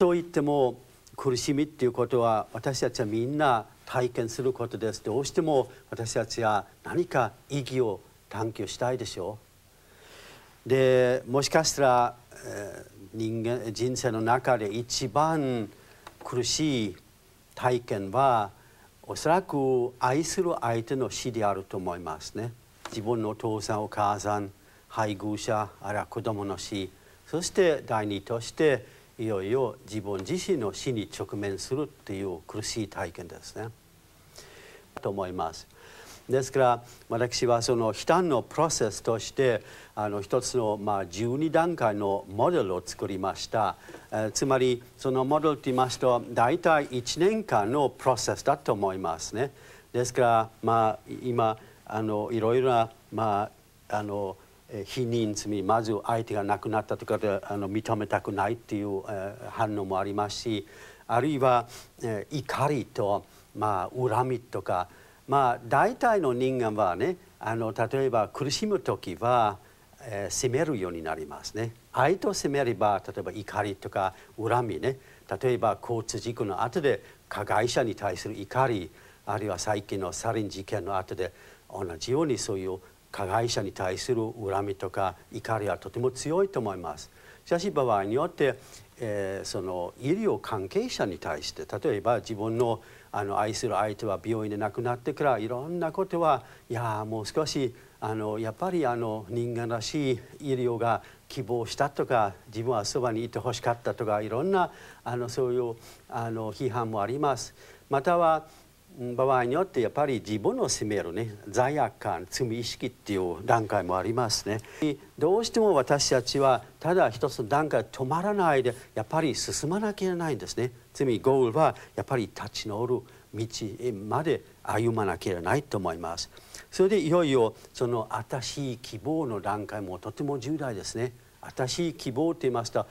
と言っても苦しみっていうことは私たちはみんな体験することですどうしても私たちは何か意義を探求したいでしょうでもしかしたら、人間人生の中で一番苦しい体験はおそらく愛する相手の死であると思いますね自分のお父さんお母さん配偶者あるいは子供の死そして第二としていよいよ自分自身の死に直面するっていう苦しい体験ですね。と思います。ですから私はその悲嘆のプロセスとしてあの一つのまあ12段階のモデルを作りました、えー、つまりそのモデルと言いますと大体1年間のプロセスだと思いますねですからまあ今あのいろいろなまああの否認罪まず相手が亡くなったとかであの認めたくないっていう、えー、反応もありますしあるいは、えー、怒りと、まあ、恨みとか、まあ、大体の人間はねあの例えば苦しむ時は、えー、責めるようになりますね。愛と責めれば例えば怒りとか恨みね例えば交通事故の後で加害者に対する怒りあるいは最近のサリン事件の後で同じようにそういう加害者に対する恨みとか怒りはとても強いと思います。しかし場合によって、えー、その医療関係者に対して例えば自分のあの愛する相手は病院で亡くなってからいろんなことはいやもう少しあのやっぱりあの人間らしい医療が希望したとか自分はそばにいてほしかったとかいろんなあのそういうあの批判もあります。または場合によってやっぱり自分を責めるね罪悪感罪意識っていう段階もありますねどうしても私たちはただ一つの段階止まらないでやっぱり進まなきゃいけないんですね罪ゴールはやっぱり立ち直る道まで歩まなきゃいけないと思いますそれでいよいよその新しい希望の段階もとても重大ですね新しい希望って言いますと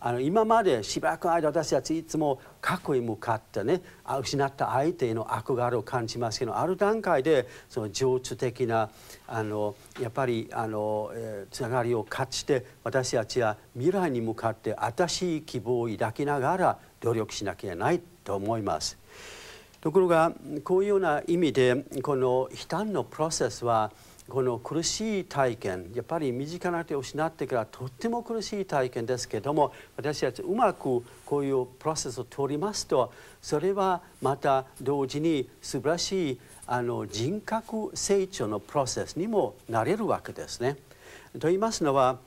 あの今までしばらく間私たちいつも過去に向かってね失った相手への憧れを感じますけどある段階でその情緒的なあのやっぱりあの、えー、つながりを勝ちて私たちは未来に向かって新しい希望を抱きながら努力しなきゃいけないと思います。ところがこういうような意味でこの悲嘆のプロセスはこの苦しい体験やっぱり身近な手を失ってからとっても苦しい体験ですけども私たちうまくこういうプロセスを通りますとそれはまた同時に素晴らしいあの人格成長のプロセスにもなれるわけですね。と言いますのは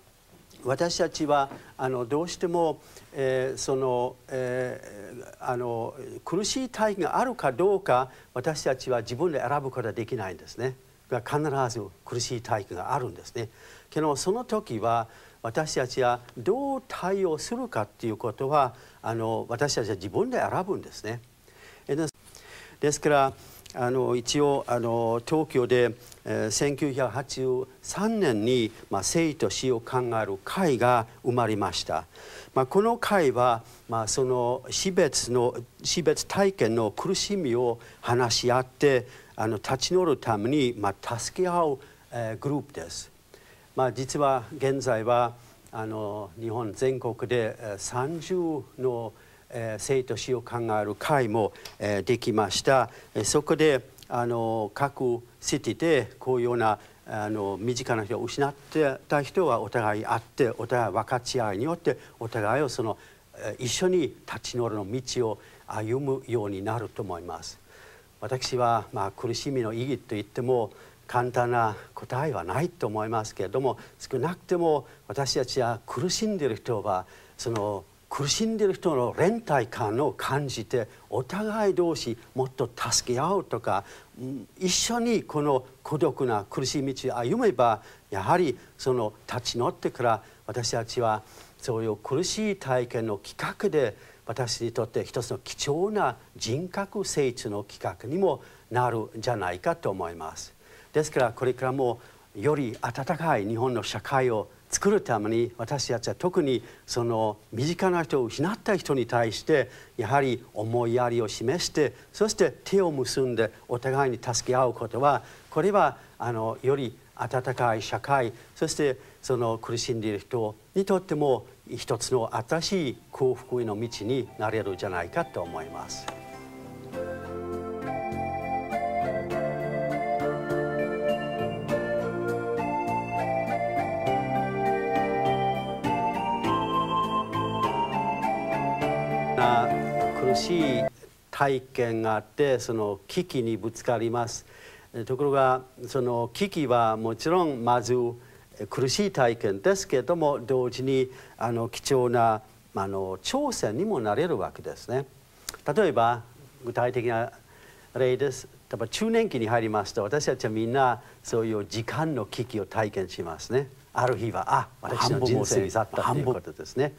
私たちはあのどうしても、えー、そのえー、えあの苦しい体験があるかどうか私たちは自分で選ぶことはできないんですね。が必ず苦しい体育があるんですね。けどその時は私たちはどう対応するかっていうことはあの私たちは自分で選ぶんですね。ですからあの一応あの東京で、えー、1983年に、まあ、生と死を考える会が生まれました、まあ、この会は、まあ、その死別の死別体験の苦しみを話し合ってあの立ち直るために、まあ、助け合う、えー、グループです。まあ、実は現在はあの日本全国で30の、えー、生と死を考える会も、えー、できました。そこであの各シティでこういうようなあの身近な人を失ってた人はお互い会ってお互い分かち合いによってお互いをその一緒に立ち直るの道を歩むようになると思います。私はまあ苦しみの意義といっても簡単な答えはないと思いますけれども少なくても私たちは苦しんでいる人はその苦しんでいる人の連帯感を感じてお互い同士もっと助け合うとか一緒にこの孤独な苦しい道を歩めばやはりその立ち直ってから私たちはそういう苦しい体験のき画で私にとって一つの貴重な人格成長の企画にもなるんじゃないかと思います。ですからこれからもより温かい日本の社会を作るために私たちは特にその身近な人を失った人に対してやはり思いやりを示してそして手を結んでお互いに助け合うことはこれはあのより温かい社会そしてその苦しんでいる人にとっても一つの新しい幸福への道になれるじゃないかと思います。苦しい体験があってその危機にぶつかりますところがその危機はもちろんまず苦しい体験ですけれども同時にあの貴重なあの挑戦にもなれるわけですね。例えば具体的な例です。例えば中年期に入りますと私たちはみんなそういう時間の危機を体験しますね。ある日はあ私の人生に去ったということですね。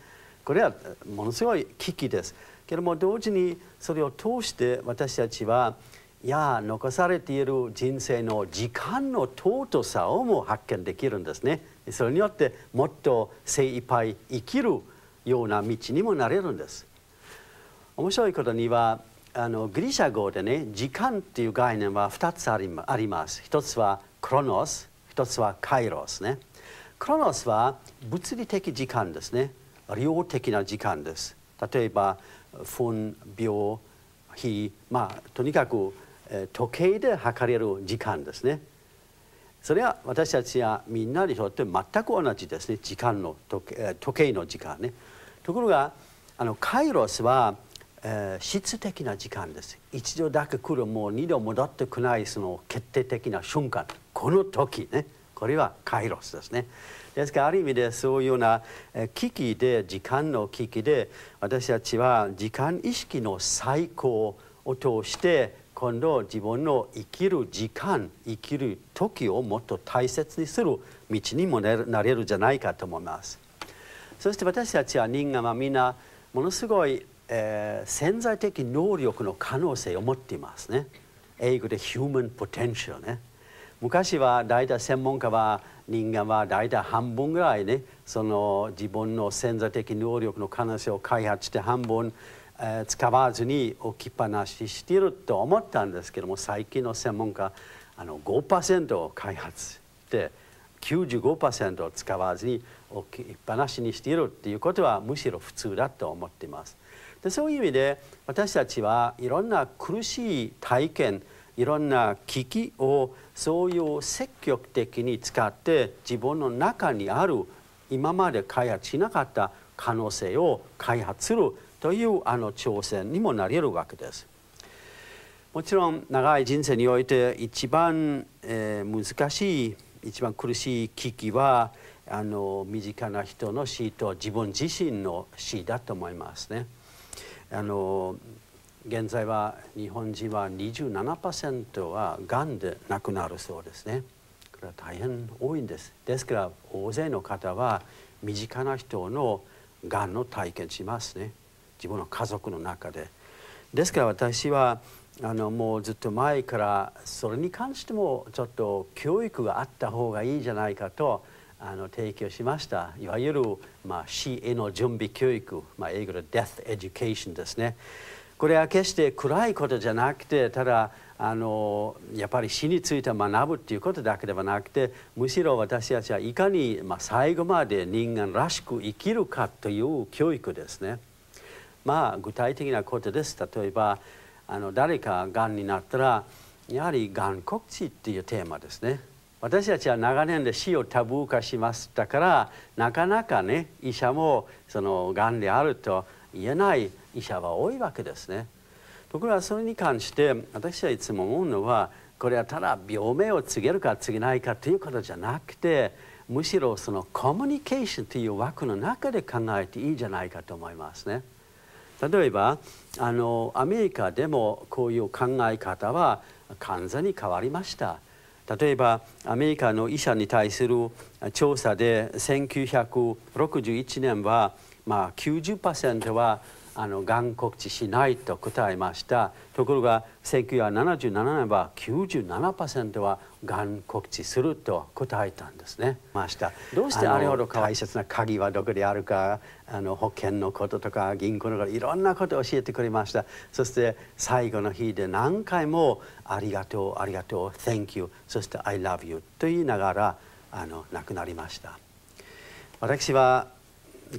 これはものすごい危機です。けれども同時にそれを通して私たちはや残されている人生の時間の尊さをも発見できるんですねそれによってもっと精一杯生きるような道にもなれるんです面白いことにはあのギリシャ語でね時間っていう概念は2つありあります一つはクロノス一つはカイロスねクロノスは物理的時間ですね量的な時間です例えば分秒日まあとにかく時計で測れる時間ですねそれは私たちはみんなにとって全く同じですね時間の時計の時間ねところがあのカイロスは、えー、質的な時間です一度だけ来るもう二度戻ってこないその決定的な瞬間この時ねこれはカイロスですねですからある意味でそういうような危機で時間の危機で私たちは時間意識の最高を通して今度自分の生きる時間生きる時をもっと大切にする道にもなれるじゃないかと思いますそして私たちは人間はみんなものすごい、えー、潜在的能力の可能性を持っていますね英語で human potential ね昔は大体専門家は人間は大体半分ぐらいねその自分の潜在的能力の可能性を開発して半分え使わずに置きっぱなししていると思ったんですけども最近の専門家あの5%を開発して95%を使わずに置きっぱなしにしているっていうことはむしろ普通だと思っています。でそういう意味で私たちはいろんな苦しい体験いろんな危機をそういう積極的に使って自分の中にある今まで開発しなかった可能性を開発するというあの挑戦にもなり得るわけです。もちろん長い人生において一番、えー、難しい一番苦しい危機はあの身近な人の死と自分自身の死だと思いますね。あの現在は日本人は27%はがんで亡くなるそうですね。これは大変多いんです。ですから大勢の方は身近な人のがんの体験しますね。自分の家族の中でですから私はあのもうずっと前からそれに関してもちょっと教育があった方がいいじゃないかとあの提供しましたいわゆる、まあ、死への準備教育、まあ、英語で Death Education ですねこれは決して暗いことじゃなくてただあのやっぱり死について学ぶっていうことだけではなくてむしろ私たちはいかに、まあ、最後まで人間らしく生きるかという教育ですね。まあ具体的なことです例えばあの誰かがんになったらやはりがん告知っていうテーマですね私たちは長年で死をタブー化しましたからなかなかね医者もそのがんであると言えない医者は多いわけですねところがそれに関して私はいつも思うのはこれはただ病名を告げるか告げないかということじゃなくてむしろそのコミュニケーションという枠の中で考えていいんじゃないかと思いますね。例えばあのアメリカでもこういう考え方は完全に変わりました例えばアメリカの医者に対する調査で1961年は、まあ90、90%はあの眼告知しないと答えましたところが1977年は97%は眼告知すると答えたんですねましたどうしてあれほど大切な鍵はどこであるかあの保険のこととか銀行のこといろんなことを教えてくれましたそして最後の日で何回も「ありがとうありがとう Thank you」そして「I love you」と言いながらあの亡くなりました私は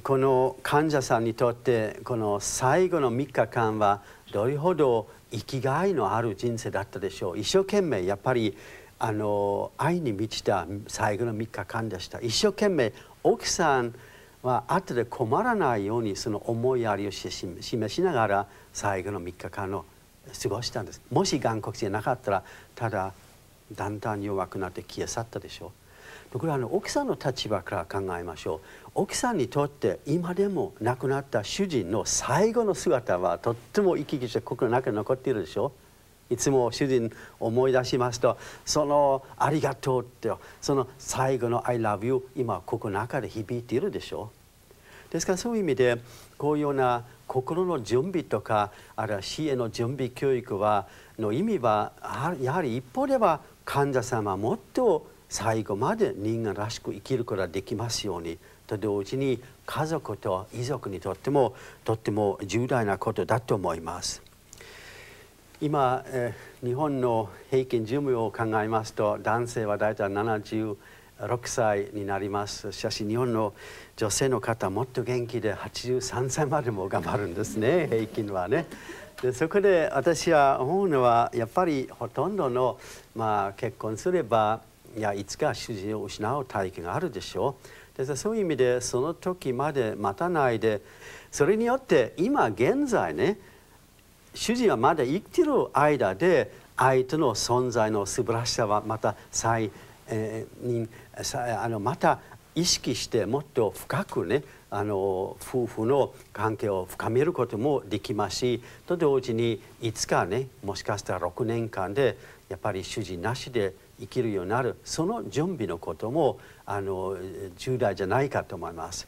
この患者さんにとってこの最後の3日間はどれほど生きがいのある人生だったでしょう一生懸命やっぱりあの愛に満ちた最後の3日間でした一生懸命奥さんは後で困らないようにその思いやりを示しながら最後の3日間を過ごしたんですもし眼黒じゃなかったらただだんだん弱くなって消え去ったでしょうこれはあの奥さんの立場から考えましょう奥さんにとって今でも亡くなった主人の最後の姿はとっても生き生きして心の中に残っているでしょいつも主人思い出しますとその「ありがとう」ってその最後の「I love you」今心の中で響いているでしょですからそういう意味でこういうような心の準備とかあるいは死への準備教育はの意味はやはり一方では患者様もっと最後まで人間らしく生きることができますようにと同時に家族と遺族にとってもとっても重大なことだと思います。今、え日本の平均寿命を考えますと男性は大体76歳になりますしかし日本の女性の方もっと元気で83歳までも頑張るんですね平均はね。でそこで私は思うのはやっぱりほとんどの、まあ、結婚すればいやいつか主人を失う体験があるでしょうでそういう意味でその時まで待たないでそれによって今現在ね主人はまだ生きてる間で相手の存在の素晴らしさはまた再、えー、あのまた意識してもっと深くねあの夫婦の関係を深めることもできますしと同時にいつかねもしかしたら6年間でやっぱり主人なしで生きるようになるその準備のこともあの重大じゃないかと思います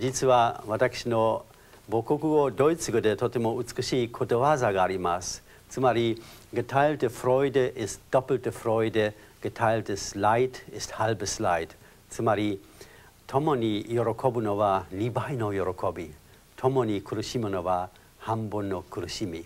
実は私の母国語ドイツ語でとても美しいことわざがありますつまり geteilte Freude ist doppelte Freude geteiltes Leid i s halbes Leid つまり共に喜ぶのは2倍の喜び共に苦しむのは半分の苦しみ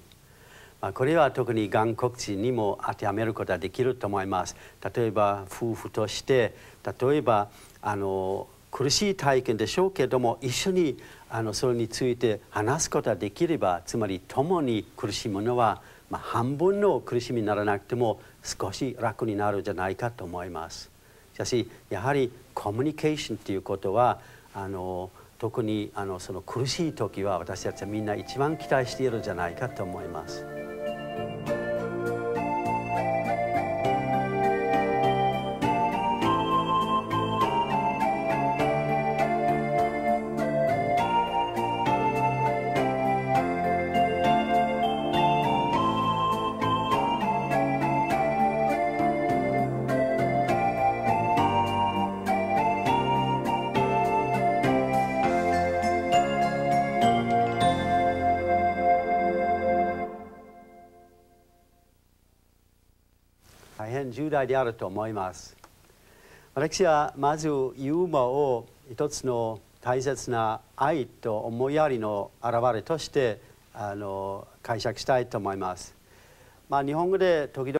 これは特に韓国人にも当てはめることができると思います。例えば夫婦として例えばあの苦しい体験でしょうけども一緒にあのそれについて話すことができればつまり共に苦しむのは、まあ、半分の苦しみにならなくても少し楽になるじゃないかと思います。しかしやはりコミュニケーションということはあの特にあのその苦しい時は私たちはみんな一番期待しているんじゃないかと思います。重大であると思います私はまずユーモアを一つの大切な愛と思いやりの表れとしてあの解釈したいと思います。まあ、日本語で時々